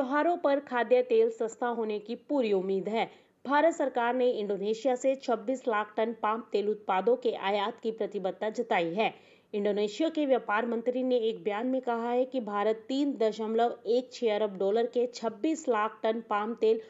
त्योहारों पर खाद्य तेल सस्ता होने की पूरी उम्मीद है भारत सरकार ने इंडोनेशिया से 26 लाख टन पाम तेल उत्पादों के आयात की प्रतिबद्धता जताई है इंडोनेशिया के व्यापार मंत्री ने एक बयान में कहा है कि भारत तीन दशमलव एक छह अरब डॉलर के 26 लाख टन पाम तेल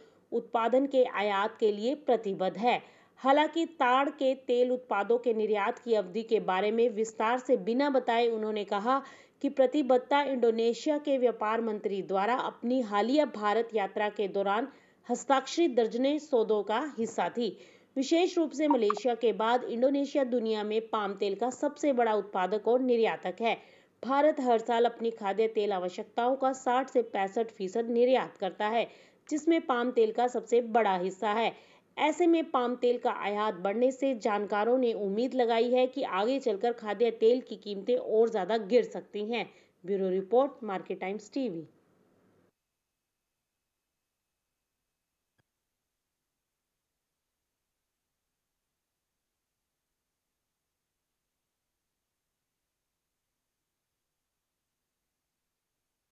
उत्पादन के आयात के लिए प्रतिबद्ध है हालांकि ताड़ के तेल उत्पादों के निर्यात की अवधि के बारे में विस्तार से बिना बताए उन्होंने कहा कि प्रतिबद्धता इंडोनेशिया के व्यापार मंत्री द्वारा अपनी हालिया भारत यात्रा के दौरान हस्ताक्षरित दर्जने सौदों का हिस्सा थी विशेष रूप से मलेशिया के बाद इंडोनेशिया दुनिया में पाम तेल का सबसे बड़ा उत्पादक और निर्यातक है भारत हर साल अपनी खाद्य तेल आवश्यकताओं का 60 से पैंसठ फीसद निर्यात करता है जिसमें पाम तेल का सबसे बड़ा हिस्सा है ऐसे में पाम तेल का आयात बढ़ने से जानकारों ने उम्मीद लगाई है कि आगे चलकर खाद्य तेल की कीमतें और ज़्यादा गिर सकती हैं bureau report Market Times TV